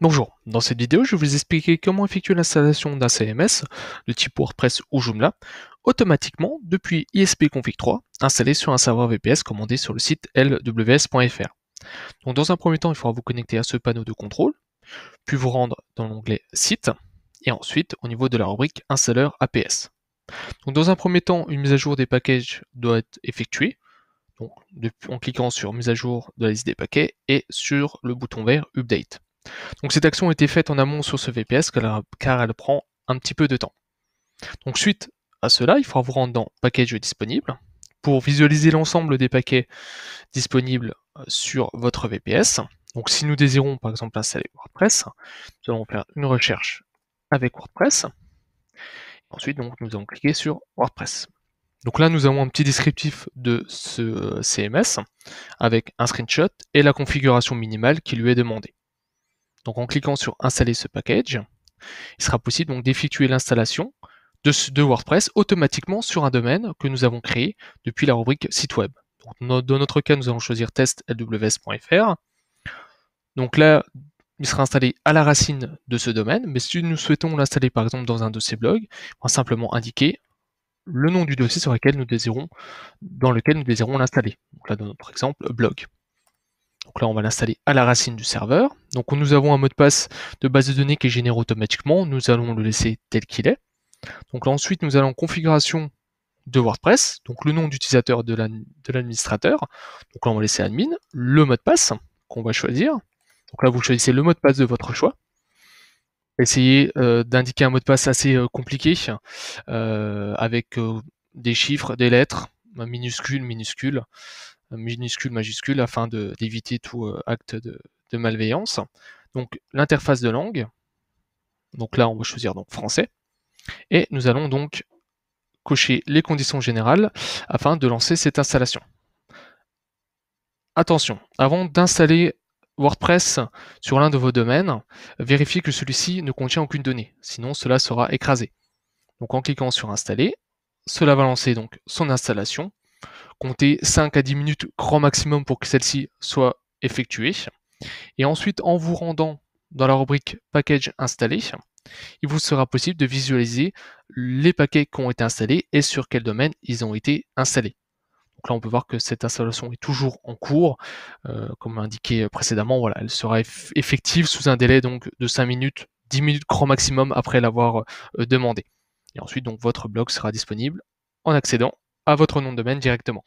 Bonjour, dans cette vidéo je vais vous expliquer comment effectuer l'installation d'un CMS de type WordPress ou Joomla automatiquement depuis config 3 installé sur un serveur VPS commandé sur le site lws.fr. Donc dans un premier temps il faudra vous connecter à ce panneau de contrôle, puis vous rendre dans l'onglet Site et ensuite au niveau de la rubrique Installeur APS. Donc dans un premier temps une mise à jour des packages doit être effectuée, donc en cliquant sur Mise à jour de la liste des paquets et sur le bouton vert Update. Donc cette action a été faite en amont sur ce VPS car elle prend un petit peu de temps. Donc suite à cela, il faudra vous rendre dans Package disponible pour visualiser l'ensemble des paquets disponibles euh, sur votre VPS. Donc si nous désirons par exemple installer WordPress, nous allons faire une recherche avec WordPress. Ensuite, donc, nous allons cliquer sur WordPress. Donc là, nous avons un petit descriptif de ce euh, CMS avec un screenshot et la configuration minimale qui lui est demandée. Donc en cliquant sur installer ce package, il sera possible donc d'effectuer l'installation de, WordPress automatiquement sur un domaine que nous avons créé depuis la rubrique site web. dans notre cas, nous allons choisir testlws.fr. Donc là, il sera installé à la racine de ce domaine, mais si nous souhaitons l'installer par exemple dans un dossier blog, on va simplement indiquer le nom du dossier sur lequel nous désirons, dans lequel nous désirons l'installer. Donc là, dans notre exemple, blog. Donc là, on va l'installer à la racine du serveur. Donc nous avons un mot de passe de base de données qui est généré automatiquement, nous allons le laisser tel qu'il est. Donc là ensuite nous allons en configuration de WordPress, donc le nom d'utilisateur de l'administrateur. Donc là on va laisser admin, le mot de passe qu'on va choisir. Donc là vous choisissez le mot de passe de votre choix. Essayez euh, d'indiquer un mot de passe assez euh, compliqué euh, avec des chiffres, des lettres, minuscules, minuscules, minuscules, majuscules, afin d'éviter tout acte de, de malveillance. Donc l'interface de langue. Donc là, on va choisir donc français. Et nous allons donc cocher les conditions générales afin de lancer cette installation. Attention, avant d'installer WordPress sur l'un de vos domaines, vérifiez que celui-ci ne contient aucune donnée, sinon cela sera écrasé. Donc en cliquant sur installer, cela va lancer donc son installation. Comptez 5 à 10 minutes grand maximum pour que celle-ci soit effectuée. Et ensuite, en vous rendant dans la rubrique Package installé, il vous sera possible de visualiser les paquets qui ont été installés et sur quel domaine ils ont été installés. Donc là, on peut voir que cette installation est toujours en cours. Euh, comme indiqué précédemment, voilà, elle sera effective sous un délai donc de 5 minutes, 10 minutes grand maximum après l'avoir euh, demandé. Et ensuite, donc, votre blog sera disponible en accédant à votre nom de domaine directement.